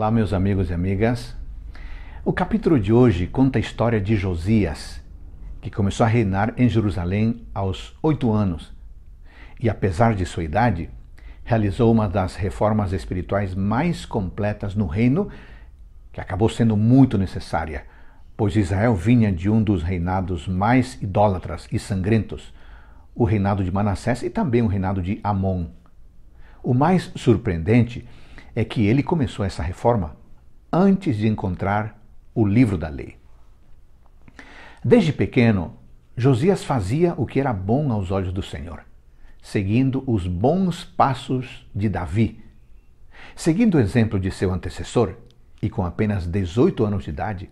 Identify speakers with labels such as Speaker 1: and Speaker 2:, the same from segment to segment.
Speaker 1: Olá, meus amigos e amigas. O capítulo de hoje conta a história de Josias, que começou a reinar em Jerusalém aos oito anos e, apesar de sua idade, realizou uma das reformas espirituais mais completas no reino, que acabou sendo muito necessária, pois Israel vinha de um dos reinados mais idólatras e sangrentos, o reinado de Manassés e também o reinado de Amon. O mais surpreendente é é que ele começou essa reforma antes de encontrar o livro da lei. Desde pequeno, Josias fazia o que era bom aos olhos do Senhor, seguindo os bons passos de Davi. Seguindo o exemplo de seu antecessor, e com apenas 18 anos de idade,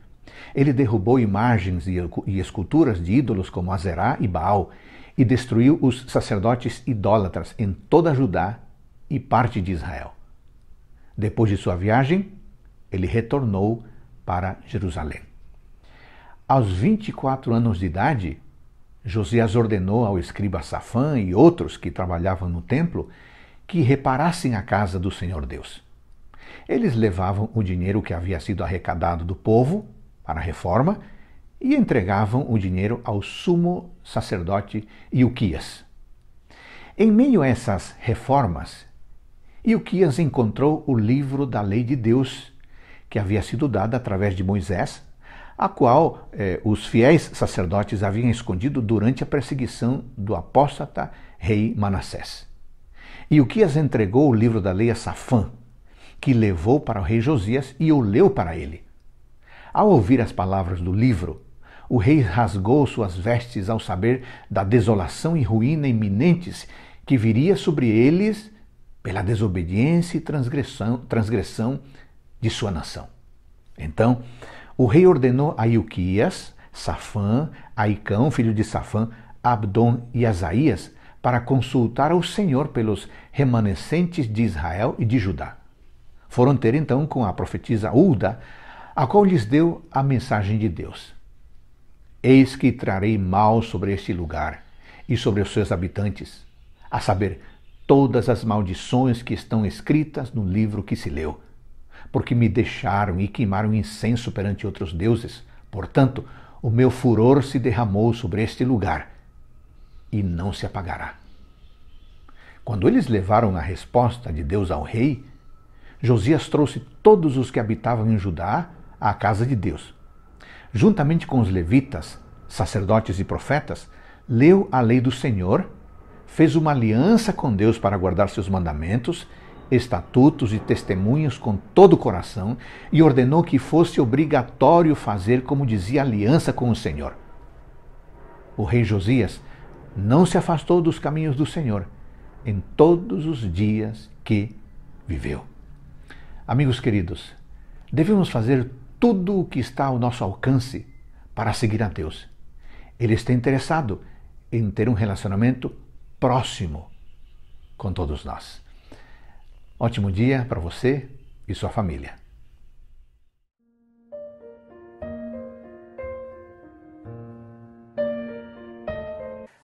Speaker 1: ele derrubou imagens e esculturas de ídolos como Azerá e Baal e destruiu os sacerdotes idólatras em toda Judá e parte de Israel. Depois de sua viagem, ele retornou para Jerusalém. Aos 24 anos de idade, Josias ordenou ao escriba Safã e outros que trabalhavam no templo que reparassem a casa do Senhor Deus. Eles levavam o dinheiro que havia sido arrecadado do povo para a reforma e entregavam o dinheiro ao sumo sacerdote Iuquias. Em meio a essas reformas, e o Ilquias encontrou o livro da lei de Deus, que havia sido dada através de Moisés, a qual eh, os fiéis sacerdotes haviam escondido durante a perseguição do apóstata rei Manassés. E o Ilquias entregou o livro da lei a Safã, que levou para o rei Josias e o leu para ele. Ao ouvir as palavras do livro, o rei rasgou suas vestes ao saber da desolação e ruína iminentes que viria sobre eles pela desobediência e transgressão, transgressão de sua nação. Então, o rei ordenou a Ilquias, Safã, Aicão, filho de Safã, Abdon e Asaías para consultar ao Senhor pelos remanescentes de Israel e de Judá. Foram ter então com a profetisa Ulda, a qual lhes deu a mensagem de Deus. Eis que trarei mal sobre este lugar e sobre os seus habitantes, a saber, todas as maldições que estão escritas no livro que se leu, porque me deixaram e queimaram incenso perante outros deuses. Portanto, o meu furor se derramou sobre este lugar e não se apagará. Quando eles levaram a resposta de Deus ao rei, Josias trouxe todos os que habitavam em Judá à casa de Deus. Juntamente com os levitas, sacerdotes e profetas, leu a lei do Senhor fez uma aliança com Deus para guardar seus mandamentos, estatutos e testemunhos com todo o coração e ordenou que fosse obrigatório fazer como dizia aliança com o Senhor. O rei Josias não se afastou dos caminhos do Senhor em todos os dias que viveu. Amigos queridos, devemos fazer tudo o que está ao nosso alcance para seguir a Deus. Ele está interessado em ter um relacionamento próximo com todos nós. Ótimo dia para você e sua família.